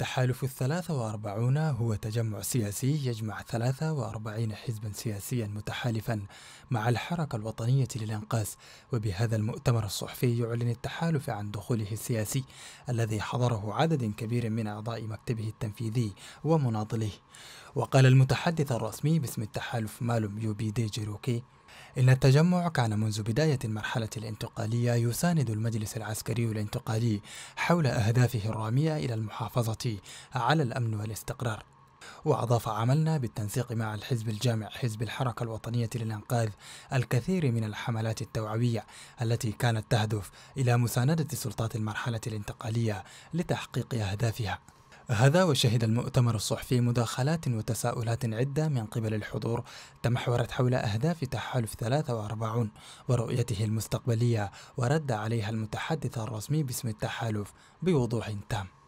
تحالف الثلاثة وأربعون هو تجمع سياسي يجمع 43 حزبا سياسيا متحالفا مع الحركة الوطنية للإنقاذ وبهذا المؤتمر الصحفي يعلن التحالف عن دخوله السياسي الذي حضره عدد كبير من أعضاء مكتبه التنفيذي ومناضليه وقال المتحدث الرسمي باسم التحالف مالوم يوبي دي جيروكي إن التجمع كان منذ بداية المرحلة الانتقالية يساند المجلس العسكري الانتقالي حول أهدافه الرامية إلى المحافظة على الأمن والاستقرار وأضاف عملنا بالتنسيق مع الحزب الجامع حزب الحركة الوطنية للإنقاذ الكثير من الحملات التوعوية التي كانت تهدف إلى مساندة سلطات المرحلة الانتقالية لتحقيق أهدافها هذا وشهد المؤتمر الصحفي مداخلات وتساؤلات عدة من قبل الحضور تمحورت حول أهداف تحالف 43 ورؤيته المستقبلية ورد عليها المتحدث الرسمي باسم التحالف بوضوح تام